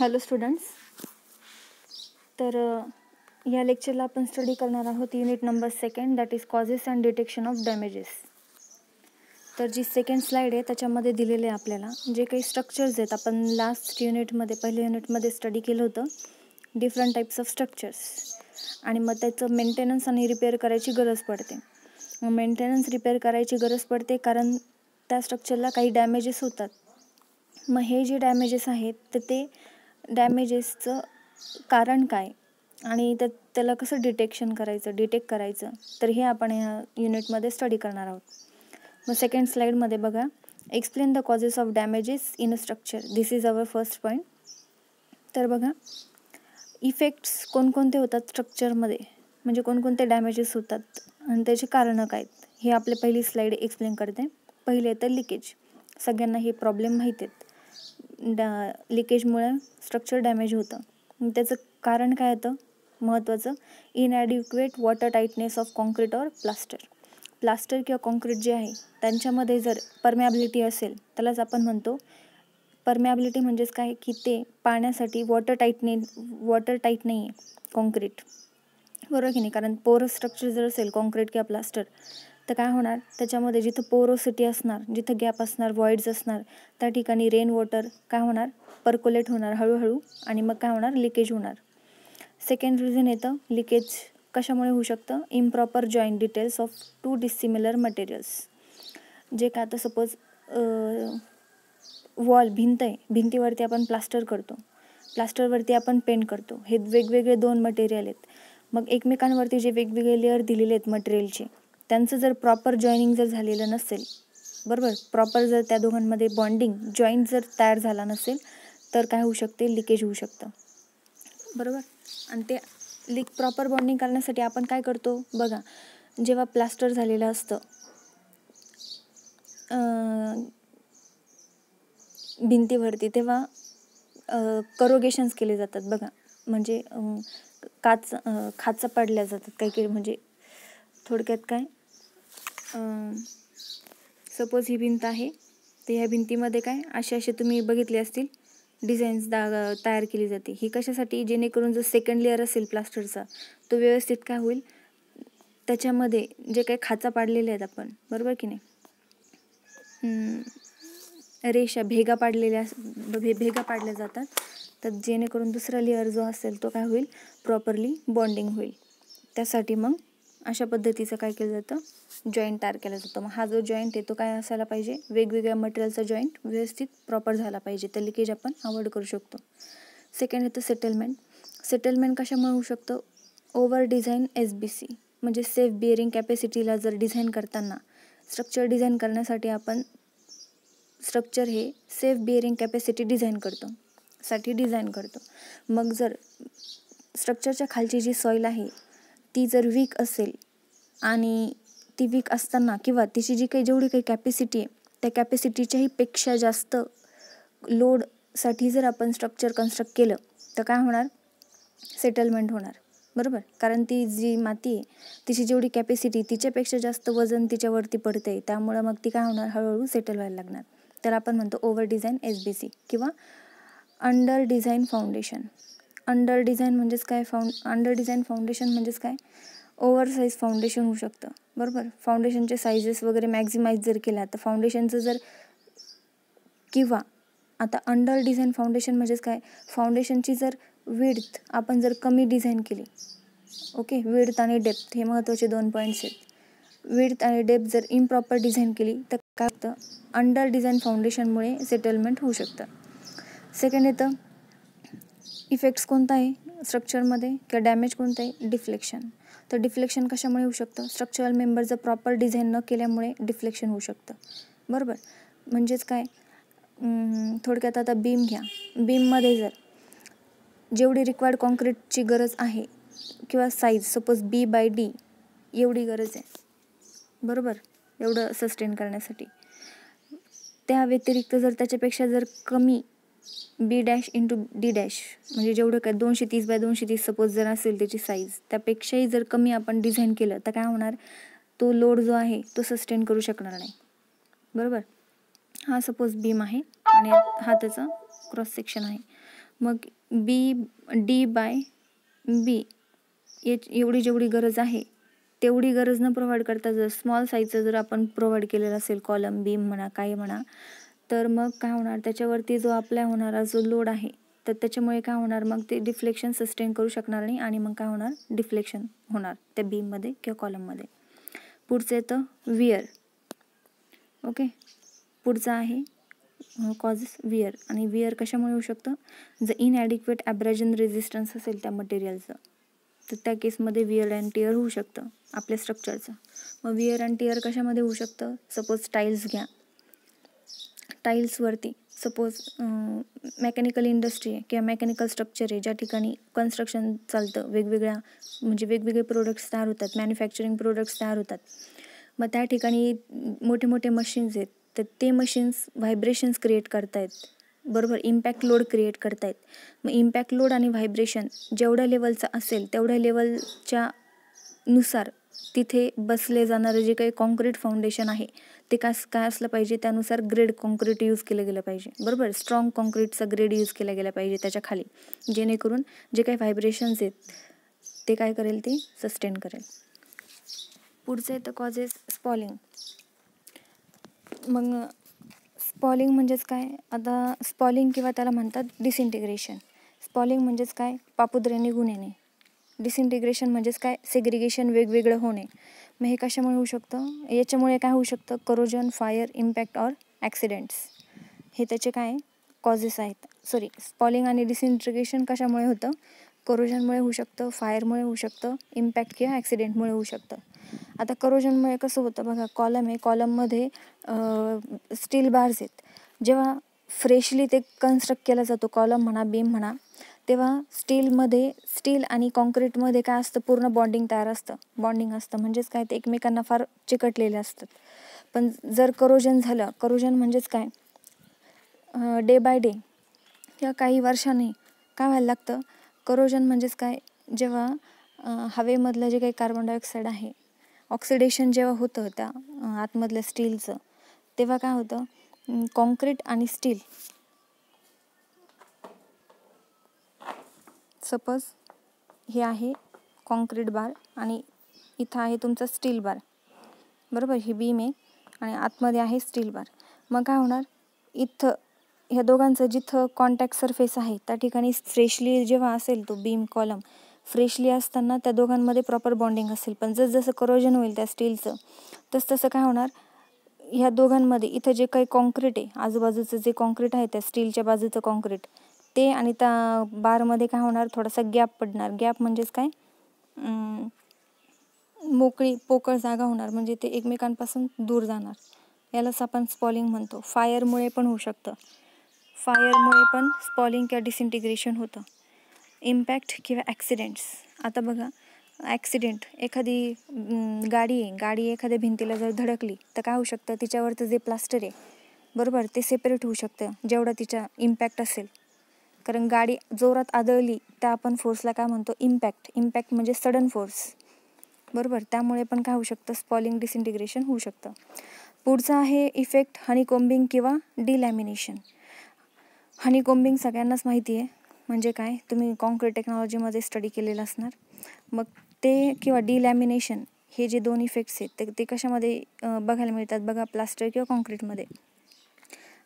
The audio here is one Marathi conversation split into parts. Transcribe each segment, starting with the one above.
हॅलो स्टुडंट्स तर या लेक्चरला आपण स्टडी करणार आहोत unit number second that is causes and detection of damages तर जी सेकंड स्लाईड आहे त्याच्यामध्ये दिलेले आहे आपल्याला जे काही स्ट्रक्चर्स आहेत आपण लास्ट युनिटमध्ये पहिल्या युनिटमध्ये स्टडी केलं होतं डिफरंट टाईप्स ऑफ स्ट्रक्चर्स आणि मग त्याचं मेंटेनन्स आणि रिपेअर करायची गरज पडते मग मेंटेनन्स रिपेअर करायची गरज पडते कारण त्या स्ट्रक्चरला काही डॅमेजेस होतात मग हे जे डॅमेजेस आहेत तर ते डॅमेजेसचं कारण काय आणि त्या त्याला कसं डिटेक्शन करायचं डिटेक्ट करायचं तर हे आपण ह्या युनिटमध्ये स्टडी करणार आहोत मग सेकंड स्लाईडमध्ये बघा explain the causes of damages in a structure this is our first point तर बघा इफेक्ट्स कोणकोणते होतात स्ट्रक्चरमध्ये म्हणजे कोणकोणते डॅमेजेस होतात आणि त्याचे कारणं काय हे आपले पहिली स्लाईड एक्सप्लेन करते पहिले तर लिकेज सगळ्यांना हे प्रॉब्लेम माहीत आहेत डा लिकेजमुळे स्ट्रक्चर डॅमेज होतं त्याचं कारण काय होतं महत्त्वाचं inadequate water tightness of concrete or plaster plaster किंवा कॉन्क्रीट जे आहे त्यांच्यामध्ये जर परमॅबिलिटी असेल त्यालाच आपण म्हणतो परमॅबिलिटी म्हणजेच काय की ते पाण्यासाठी वॉटर टाईटने वॉटर टाईट नाही आहे कॉन्क्रीट बरोबर की नाही कारण पोरस स्ट्रक्चर जर असेल कॉन्क्रीट किंवा प्लास्टर तर काय होणार त्याच्यामध्ये जिथं पोरोसिटी असणार जिथं गॅप असणार व्हॉइड्स असणार त्या ठिकाणी रेन वॉटर काय होणार पर्कोलेट होणार हळूहळू आणि मग काय होणार लिकेज होणार सेकंड रिझन येतं लिकेज कशामुळे होऊ शकतं improper joint details of two dissimilar materials जे का आता सपोज वॉल भिंत आहे भिंतीवरती आपण प्लास्टर करतो प्लास्टरवरती आपण पेंट करतो हे वेगवेगळे दोन मटेरियल आहेत मग एकमेकांवरती जे वेगवेगळे लेअर दिलेले आहेत मटेरियलचे त्यांचं जर प्रॉपर जॉईनिंग जर झालेलं नसेल बरोबर प्रॉपर जर त्या दोघांमध्ये बॉन्डिंग जॉईंट जर तयार झाला नसेल तर काय होऊ शकते लिकेज होऊ शकतं बरोबर आणि ते लिक प्रॉपर बॉन्डिंग करण्यासाठी आपण काय करतो बघा जेव्हा प्लास्टर झालेलं असतं भिंतीवरती तेव्हा करोगेशन्स केले जातात बघा म्हणजे काच खाचं पडल्या जातात काही काही म्हणजे थोडक्यात काय सपोज ही भिंत आहे तर ह्या भिंतीमध्ये काय असे असे तुम्ही बघितले असतील डिझाईन्स दा तयार केली जाते ही कशासाठी जेणेकरून जो सेकंड लेअर असेल प्लास्टरचा तो व्यवस्थित काय होईल त्याच्यामध्ये जे काही खाचा पाडलेले आहेत आपण बरोबर की नाही रेषा भेगा पाडलेल्या भे भेगा पाडल्या जातात तर जेणेकरून दुसरा लेअर जो असेल तो काय होईल प्रॉपरली बॉन्डिंग होईल त्यासाठी मग अशा पद्धतीचं काय केलं जातं जॉईंट तयार केला जातो मग हा जो जॉईंट आहे तो काय असायला पाहिजे वेगवेगळ्या मटेरियलचा जॉईंट व्यवस्थित प्रॉपर झाला पाहिजे तर लिकेज आपण अवॉइड करू शकतो सेकंड येतं सेटलमेंट सेटलमेंट कशामुळे होऊ शकतं over design S B C म्हणजे सेफ बिअरिंग कॅपॅसिटीला जर डिझाईन करताना स्ट्रक्चर डिझाईन करण्यासाठी आपण स्ट्रक्चर हे सेफ बिअरिंग कॅपॅसिटी डिझाईन करतो साठी डिझाईन करतो मग जर स्ट्रक्चरच्या खालची जी सॉईल आहे ती जर वीक असेल आणि ती वीक असताना किंवा तिची जी काही जेवढी काही कॅपॅसिटी आहे त्या कॅपॅसिटीच्याही पेक्षा जास्त लोडसाठी जर आपण स्ट्रक्चर कन्स्ट्रक्ट केलं तर काय होणार सेटलमेंट होणार बरोबर कारण ती जी माती आहे तिची जेवढी कॅपॅसिटी तिच्यापेक्षा जास्त वजन तिच्यावरती पडते त्यामुळं मग ती काय होणार हळूहळू सेटल व्हायला लागणार तर आपण म्हणतो over design S B C किंवा under design foundation under design म्हणजेच काय फाउंड अंडर डिझाईन फाउंडेशन म्हणजेच काय ओव्हर साईज फाउंडेशन होऊ शकतं बरोबर फाउंडेशनचे साईजेस वगैरे मॅक्झिमाइज जर केला तर फाउंडेशनचं जर किंवा आता अंडर डिझाईन फाउंडेशन म्हणजेच काय फाउंडेशनची जर विड्थ आपण जर कमी डिझाईन केली ओके विड्थ आणि डेप्थ हे महत्त्वाचे दोन पॉईंट्स आहेत विड्थ आणि डेप्थ जर इम्प्रॉपर डिझाईन केली तर काय होतं अंडर डिझाईन फाउंडेशनमुळे सेटलमेंट होऊ शकतं सेकंड येतं इफेक्ट्स कोणता आहे स्ट्रक्चरमध्ये किंवा डॅमेज कोणता आहे डिफ्लेक्शन तर डिफ्लेक्शन कशामुळे होऊ शकतं स्ट्रक्चरल मेंबर जर प्रॉपर डिझाईन न केल्यामुळे डिफ्लेक्शन होऊ शकतं बरोबर म्हणजेच काय थोडक्यात आता बीम घ्या बीममध्ये जर जेवढी रिक्वायर्ड कॉन्क्रीटची गरज आहे किंवा size suppose B by D एवढी गरज आहे बरोबर एवढं सस्टेन करण्यासाठी त्या व्यतिरिक्त जर त्याच्यापेक्षा जर कमी B dash into D dash म्हणजे जेवढं काय दोनशे तीस बाय दोनशे तीस सपोज जर असेल त्याची साईज त्यापेक्षाही जर कमी आपण डिझाईन केलं तर काय होणार तो लोड जो आहे तो सस्टेन करू शकणार नाही बरोबर हा सपोज बीम आहे आणि हा त्याचा क्रॉस सेक्शन आहे मग बी डी बाय बी एवढी जेवढी गरज आहे तेवढी गरज न प्रोव्हाइड करता जर स्मॉल साईजचं जर आपण प्रोव्हाइड केलेलं असेल कॉलम बीम म्हणा काय म्हणा तर मग काय होणार त्याच्यावरती जो अप्लाय होणारा जो लोड आहे तर त्याच्यामुळे काय होणार मग ते डिफ्लेक्शन सस्टेन करू शकणार नाही आणि मग काय होणार डिफ्लेक्शन होणार त्या बीममध्ये किंवा कॉलममध्ये पुढचं येतं वियर ओके पुढचं आहे कॉजेस वियर आणि वियर कशामुळे होऊ शकतं जर ॲडिक्युएट ॲब्रॅजन रेझिस्टन्स असेल त्या मटेरियलचं तर त्या केसमध्ये वियर अँड टिअर होऊ शकतं आपल्या स्ट्रक्चरचं मग वियर अँड टिअर कशामध्ये होऊ शकतं सपोज टाईल्स घ्या टाईल्सवरती सपोज मेकॅनिकल इंडस्ट्री आहे किंवा मेकॅनिकल स्ट्रक्चर आहे ज्या ठिकाणी कन्स्ट्रक्शन चालतं वेगवेगळ्या म्हणजे वेगवेगळे प्रोडक्ट्स तयार होतात मॅन्युफॅक्चरिंग प्रोडक्ट्स तयार होतात मग त्या ठिकाणी मोठे मोठे मशीन्स आहेत तर ते मशीन्स व्हायब्रेशन्स क्रिएट करतायत बरोबर इम्पॅक्ट लोड क्रिएट करतायत मग इम्पॅक्ट लोड आणि व्हायब्रेशन जेवढ्या लेवलचं असेल तेवढ्या लेवलच्या नुसार तिथे बसले जाणारं जे काही कॉन्क्रीट फाउंडेशन आहे ते काय काय असलं पाहिजे त्यानुसार ग्रेड कॉन्क्रीट यूज केलं गेलं पाहिजे बरोबर स्ट्रॉंग कॉन्क्रीटचा ग्रेड यूज केला गेला पाहिजे त्याच्या खाली जेणेकरून जे काही व्हायब्रेशन्स आहेत ते काय करेल ते सस्टेन करेल पुढचं येतं कॉजेस स्पॉलिंग मग स्पॉलिंग म्हणजेच काय आता स्पॉलिंग किंवा त्याला म्हणतात डिसइंटिग्रेशन स्पॉलिंग म्हणजेच काय पापुद्रेने गुन्हेने डिसइंटिग्रेशन म्हणजेच काय सेग्रिगेशन वेगवेगळं होणे मग हे कशामुळे होऊ शकतं याच्यामुळे काय होऊ शकतं corrosion fire impact or accidents हे त्याचे काय कॉजेस आहेत सॉरी स्पॉलिंग आणि डिसइंटिग्रेशन कशामुळे होतं करोजनमुळे होऊ शकतं फायरमुळे होऊ शकतं इम्पॅक्ट किंवा ॲक्सिडेंटमुळे होऊ शकतं आता करोजनमुळे कसं होतं बघा कॉलम आहे कॉलममध्ये स्टील बार्स आहेत जेव्हा फ्रेशली ते कन्स्ट्रक्ट केला जातो कॉलम म्हणा बीम म्हणा तेव्हा स्टीलमध्ये स्टील आणि कॉन्क्रीटमध्ये काय असतं पूर्ण बॉन्डिंग तयार असतं बॉन्डिंग असतं म्हणजेच काय ते एकमेकांना फार चिकटलेले असतात पण जर करोजन झालं करोजन म्हणजेच काय डे बाय डे किंवा काही वर्षांनी काय व्हायला लागतं करोजन म्हणजेच काय जेव्हा हवेमधलं जे काही कार्बन डायऑक्साईड आहे ऑक्सिडेशन जेव्हा होतं त्या आतमधल्या स्टीलचं तेव्हा काय होतं कॉन्क्रीट आणि स्टील सपोज हे आहे कॉन्क्रीट बार आणि इथं आहे तुमचं स्टील बार बरोबर ही बीम आहे आणि आतमध्ये आहे स्टील बार मग काय होणार इथं ह्या दोघांचं जिथं कॉन्टॅक्ट सरफेस आहे त्या ठिकाणी फ्रेशली जेव्हा असेल तो बीम कॉलम फ्रेशली असताना त्या दोघांमध्ये प्रॉपर बॉन्डिंग असेल पण जसं करोजन होईल त्या स्टीलचं तस तसं काय होणार ह्या दोघांमध्ये इथं जे काही कॉन्क्रीट आहे आजूबाजूचं जे कॉन्क्रीट आहे त्या स्टीलच्या बाजूचं कॉन्क्रीट ते आणि त्या बारमध्ये काय होणार थोडासा गॅप पडणार गॅप म्हणजेच काय मोकळी पोकळ जागा होणार म्हणजे ते एकमेकांपासून दूर जाणार यालाच आपण स्पॉलिंग म्हणतो फायरमुळे पण होऊ शकतं फायरमुळे पण स्पॉलिंग किंवा डिसइंटिग्रेशन होतं इम्पॅक्ट किंवा ॲक्सिडेंट्स आता बघा ॲक्सिडेंट एखादी गाडी आहे गाडी एखाद्या भिंतीला जर धडकली तर काय होऊ शकतं तिच्यावरचं जे प्लास्टर आहे बरोबर ते सेपरेट होऊ शकतं जेवढा तिचा इम्पॅक्ट असेल कारण गाडी जोरात आदळली तर आपण फोर्सला काय म्हणतो इम्पॅक्ट इम्पॅक्ट म्हणजे सडन फोर्स बरोबर त्यामुळे पण काय होऊ शकतं स्पॉलिंग डिसइंटिग्रेशन होऊ शकतं पुढचं आहे इफेक्ट हनीकोम्बिंग किंवा डिलॅमिनेशन हनीकोम्बिंग सगळ्यांनाच माहिती आहे म्हणजे काय तुम्ही कॉन्क्रीट टेक्नॉलॉजीमध्ये स्टडी केलेलं असणार मग ते किंवा डिलॅमिनेशन हे जे दोन इफेक्ट्स आहेत ते ते कशामध्ये बघायला मिळतात बघा प्लास्टर किंवा कॉन्क्रीटमध्ये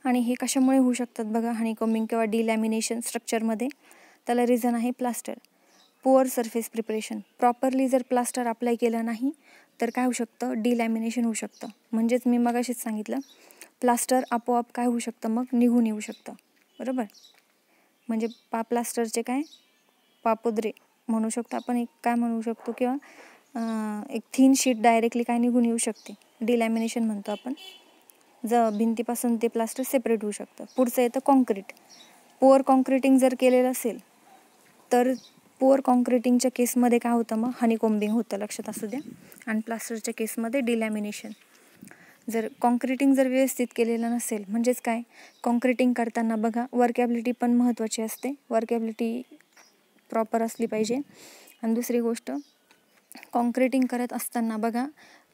आणि हे कशामुळे होऊ शकतात बघा हनीकॉमिंग किंवा डिलॅमिनेशन स्ट्रक्चरमध्ये त्याला रिझन आहे plaster poor surface preparation properly जर प्लास्टर अप्लाय केलं नाही तर काय होऊ शकतं डिलॅमिनेशन होऊ शकतं म्हणजेच मी मगाशीच सांगितलं प्लास्टर आपोआप काय होऊ शकतं मग निघून येऊ शकतं बरोबर म्हणजे पा प्लास्टरचे काय पापुद्रे म्हणू शकतो आपण एक काय म्हणू शकतो किंवा एक थीन शीट डायरेक्टली काय निघून येऊ शकते डिलॅमिनेशन म्हणतो आपण ज भिंतीपासून ते प्लास्टर सेपरेट होऊ शकतं पुढचं येतं कॉन्क्रीट पोअर कॉन्क्रिटिंग जर केलेलं असेल तर पोअर कॉन्क्रिटिंगच्या केसमध्ये काय होतं मग हनी होतं लक्षात असू द्या आणि प्लास्टरच्या केसमध्ये डिलॅमिनेशन जर कॉन्क्रिटिंग जर व्यवस्थित केलेलं नसेल म्हणजेच काय कॉन्क्रिटिंग करताना बघा वर्कॅबिलिटी पण महत्त्वाची असते वर्कॅबिलिटी प्रॉपर असली पाहिजे आणि दुसरी गोष्ट कॉन्क्रिटिंग करत असताना बघा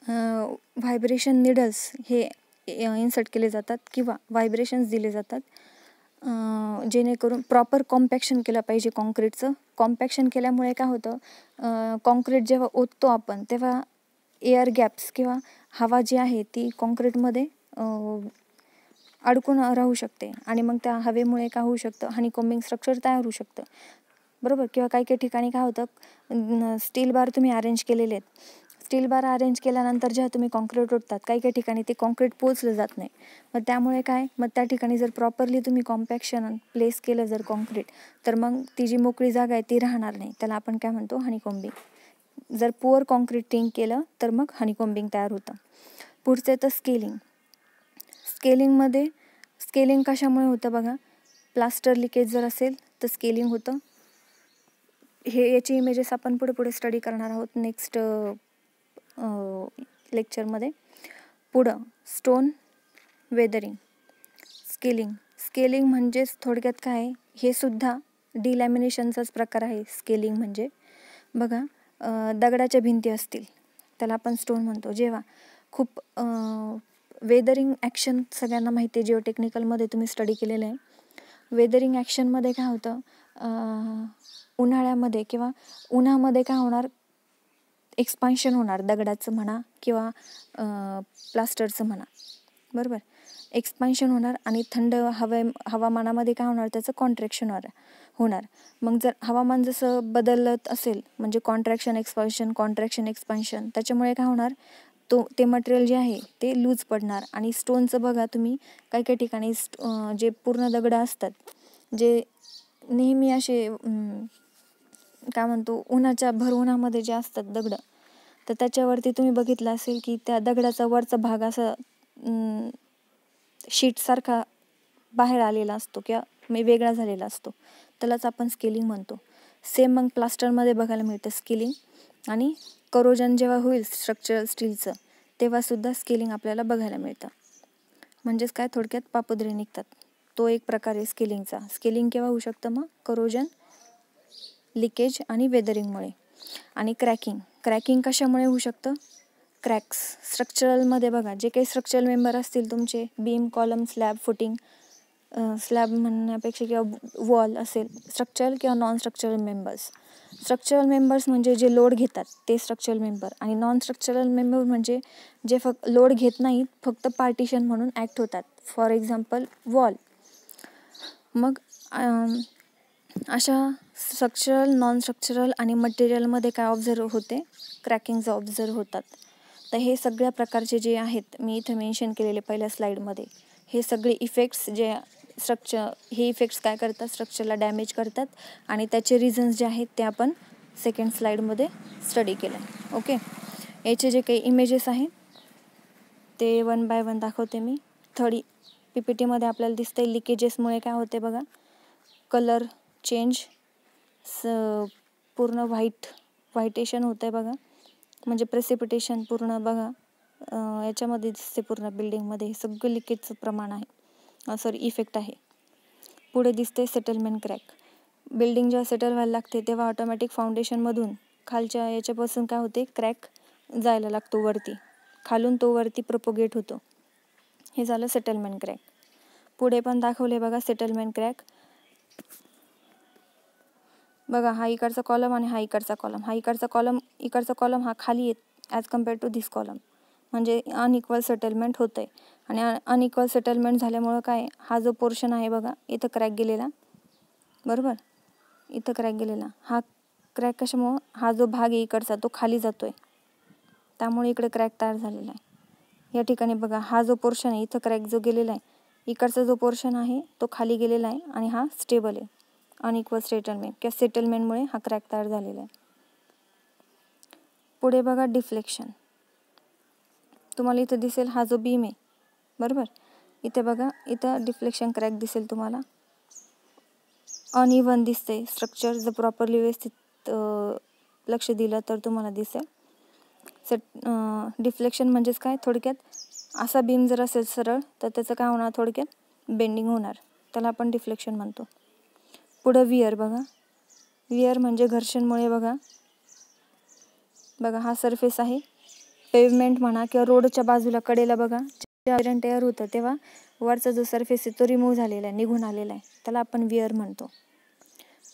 व्हायब्रेशन निडल्स हे इन्सर्ट केले जातात किंवा व्हायब्रेशन्स दिले जातात जेणेकरून प्रॉपर कॉम्पॅक्शन केलं पाहिजे कॉन्क्रीटचं कॉम्पॅक्शन केल्यामुळे काय होतं कॉन्क्रीट जेव्हा ओततो आपण तेव्हा एअर गॅप्स किंवा हवा जी आहे ती कॉन्क्रीटमध्ये अडकून राहू शकते आणि मग त्या हवेमुळे काय होऊ शकतं हनीकोम्बिंग स्ट्रक्चर तयार होऊ शकतं बरोबर किंवा काही काही ठिकाणी काय होतं स्टील बार तुम्ही अरेंज केलेले आहेत स्टील बार अरेंज केल्यानंतर जेव्हा तुम्ही कॉन्क्रीट ओढतात काही काही ठिकाणी ते कॉन्क्रीट पोचलं जात नाही मग त्यामुळे काय मग त्या ठिकाणी जर प्रॉपरली तुम्ही कॉम्पॅक्शन प्लेस केलं जर कॉन्क्रीट तर मग ती जी मोकळी जागा आहे ती राहणार नाही त्याला आपण काय म्हणतो हनिकोंबिंग जर पुअर कॉन्क्रीटिंग केलं तर मग हनीकॉम्बिंग तयार होतं पुढचं येतं स्केलिंग स्केलिंगमध्ये स्केलिंग कशामुळे होतं बघा प्लास्टर लिकेज जर असेल तर स्केलिंग होतं हे याची इमेजेस आपण पुढे पुढे स्टडी करणार आहोत नेक्स्ट लेक्चरमध्ये पुढं स्टोन वेदरिंग स्केलिंग स्केलिंग म्हणजेच थोडक्यात काय हे सुद्धा डिलॅमिनेशनचाच प्रकार आहे स्केलिंग म्हणजे बघा दगडाच्या भिंती असतील त्याला आपण स्टोन म्हणतो जेव्हा खूप वेदरिंग ॲक्शन सगळ्यांना माहिती आहे जेव्हा टेक्निकलमध्ये तुम्ही स्टडी केलेलं आहे वेदरिंग ॲक्शनमध्ये काय होतं उन्हाळ्यामध्ये किंवा उन्हामध्ये काय होणार एक्सपान्शन होणार दगडाचं म्हणा किंवा प्लास्टरचं म्हणा बरोबर एक्सपान्शन होणार आणि थंड हवे हवामानामध्ये काय होणार त्याचं कॉन्ट्रॅक्शन होणार होणार मग जर हवामान जसं बदलत असेल म्हणजे कॉन्ट्रॅक्शन एक्सपान्शन कॉन्ट्रॅक्शन एक्सपान्शन त्याच्यामुळे काय होणार तो ते मटेरियल जे आहे ते लूज पडणार आणि स्टोनचं बघा तुम्ही काही काही ठिकाणी जे पूर्ण दगडं असतात जे नेहमी असे काय म्हणतो उन्हाच्या भर उन्हामध्ये जे असतात दगडं तर त्याच्यावरती तुम्ही बघितलं असेल की त्या दगडाचा वरचा भाग असा शीटसारखा बाहेर आलेला असतो किंवा मी वेगळा झालेला असतो त्यालाच आपण स्केलिंग म्हणतो सेम मग प्लास्टरमध्ये बघायला मिळतं स्केलिंग आणि करोजन जेव्हा होईल स्ट्रक्चरल स्टीलचं तेव्हासुद्धा स्केलिंग आपल्याला बघायला मिळतं म्हणजेच काय थोडक्यात पापुद्रे निघतात तो एक प्रकार आहे स्केलिंगचा स्केलिंग केव्हा होऊ शकतं मग करोजन लिकेज आणि वेदरिंगमुळे आणि क्रॅकिंग क्रॅकिंग कशामुळे होऊ शकतं क्रॅक्स स्ट्रक्चरलमध्ये बघा जे काही स्ट्रक्चरल मेंबर असतील तुमचे beam column slab footing slab म्हणण्यापेक्षा किंवा वॉल असेल स्ट्रक्चरल किंवा non structural members structural members म्हणजे जे लोड घेतात ते स्ट्रक्चरल मेंबर आणि नॉन स्ट्रक्चरल मेंबर म्हणजे जे फक्त लोड घेत नाहीत फक्त पार्टिशन म्हणून ॲक्ट होतात फॉर एक्झाम्पल वॉल मग अशा स्ट्रक्चरल नॉन स्ट्रक्चरल आणि मटेरियलमध्ये काय ऑब्झर्व होते क्रॅकिंग्ज ऑब्झर्व होतात तर हे सगळ्या प्रकारचे जे आहेत मी इथे मेन्शन केलेले पहिल्या स्लाईडमध्ये हे सगळे इफेक्ट्स जे स्ट्रक्चर हे इफेक्ट्स काय करतात स्ट्रक्चरला डॅमेज करतात आणि त्याचे रिझन्स जे आहेत ते आपण सेकंड स्लाईडमध्ये स्टडी केलं ओके याचे जे काही इमेजेस आहेत ते वन बाय वन दाखवते मी थर्ड पी पी टीमध्ये आपल्याला दिसते लिकेजेसमुळे काय होते बघा कलर चेंज स पूर्ण व्हाईट व्हायटेशन होतं आहे बघा म्हणजे प्रेसिपिटेशन पूर्ण बघा याच्यामध्ये दिसते पूर्ण बिल्डिंगमध्ये हे सगळं लिकेजचं प्रमाण आहे सॉरी इफेक्ट आहे पुढे दिसते सेटलमेंट क्रॅक बिल्डिंग जेव्हा सेटल व्हायला लागते तेव्हा ऑटोमॅटिक फाउंडेशनमधून खालच्या याच्यापासून काय होते क्रॅक जायला लागतो वरती खालून तो वरती प्रोपोगेट होतो हे झालं सेटलमेंट क्रॅक पुढे पण दाखवले बघा सेटलमेंट क्रॅक बघा हा इकडचा कॉलम आणि हा इकडचा कॉलम हा इकडचा कॉलम इकडचा कॉलम हा खाली येत as compare to this column म्हणजे अनइक्वल सेटलमेंट होतं आहे आणि अनइक्वल सेटलमेंट झाल्यामुळं काय हा जो पोर्शन आहे बघा इथं क्रॅक गेलेला बरोबर इथं क्रॅक गेलेला हा क्रॅक कशामुळं हा जो भाग आहे इकडचा तो खाली जातो आहे त्यामुळे इकडे क्रॅक तयार झालेला आहे या ठिकाणी बघा हा जो पोर्शन आहे इथं क्रॅक जो गेलेला आहे इकडचा जो पोर्शन आहे तो खाली गेलेला आहे आणि हा स्टेबल आहे अनइक्वल सेटलमेंट किंवा सेटलमेंटमुळे हा क्रॅक तयार झालेला आहे पुढे बघा डिफ्लेक्शन तुम्हाला इथं दिसेल हा जो बीम आहे बरोबर इथे बघा इथं डिफ्लेक्शन क्रॅक दिसेल तुम्हाला अनइवन दिसते स्ट्रक्चर जर प्रॉपरली व्यवस्थित लक्ष दिलं तर तुम्हाला दिसेल सेट डिफ्लेक्शन म्हणजेच काय थोडक्यात असा बीम जर असेल सरळ तर त्याचं काय होणार थोडक्यात बेंडिंग होणार त्याला आपण डिफ्लेक्शन म्हणतो पुढं विअर बघा विअर म्हणजे घर्षणमुळे बघा बघा हा सरफेस आहे पेवमेंट म्हणा किंवा रोडच्या बाजूला कडेला बघा जेव्हा टेअर होतं तेव्हा वरचा जो सरफेस आहे तो रिमूव्ह झालेला आहे निघून आलेला आहे त्याला आपण विअर म्हणतो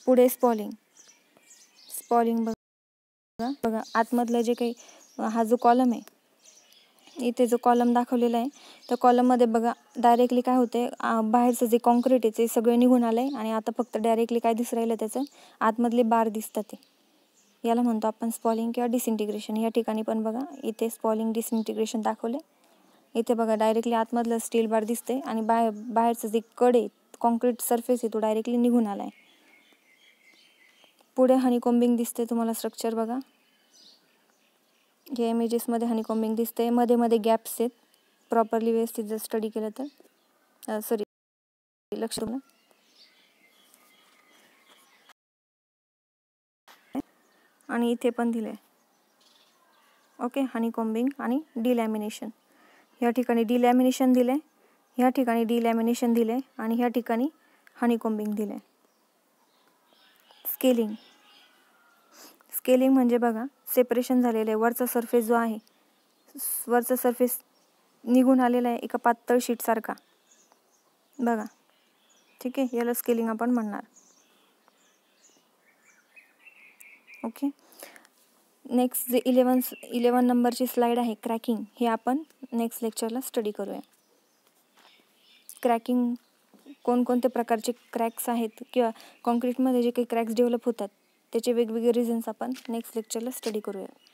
पुढे स्पॉलिंग स्पॉलिंग बघा बघा आतमधलं जे काही हा जो कॉलम आहे इथे जो कॉलम दाखवलेला आहे त्या कॉलममध्ये बघा डायरेक्टली काय होते बाहेरचं जे कॉन्क्रीट आहे ते सगळं निघून आलं आहे आणि आता फक्त डायरेक्टली काय दिसू राहिलं त्याचं आतमधले बार दिसतात ते याला म्हणतो आपण स्पॉलिंग किंवा डिसइंटिग्रेशन या ठिकाणी पण बघा इथे स्पॉलिंग डिसइंटिग्रेशन दाखवले इथे बघा डायरेक्टली आतमधलं स्टील बार दिसते आणि बाहेर बाहेरचं जे कडे कॉन्क्रीट सरफेस आहे तो डायरेक्टली निघून आला आहे पुढे कोंबिंग दिसते तुम्हाला स्ट्रक्चर बघा इमेजेस इमेजेसमध्ये हनीकॉम्बिंग दिसते मध्ये मध्ये गॅप्स आहेत प्रॉपरली व्यवस्थित जर स्टडी केलं तर सॉरी लक्ष आणि इथे पण दिले ओके हनीकॉम्बिंग आणि डिलॅमिनेशन ह्या ठिकाणी डिलॅमिनेशन दिलं आहे ह्या ठिकाणी डिलॅमिनेशन दिलं आणि ह्या ठिकाणी हनीकॉम्बिंग दिले स्केलिंग स्केलिंग म्हणजे बघा सेपरेशन झालेलं आहे वरचा सरफेस जो आहे वरचा सरफेस निघून आलेला आहे एका पातळ शीटसारखा बघा ठीक आहे याला स्केलिंग आपण म्हणणार ओके नेक्स्ट जे इलेवन इलेवन नंबरची स्लाईड आहे क्रॅकिंग हे आपण नेक्स्ट लेक्चरला स्टडी करूया क्रॅकिंग कोणकोणते प्रकारचे क्रॅक्स आहेत किंवा कॉन्क्रीटमध्ये जे काही क्रॅक्स डेव्हलप होतात त्याचे वेगवेगळे रिझन्स आपण नेक्स्ट लेक्चरला स्टडी करूया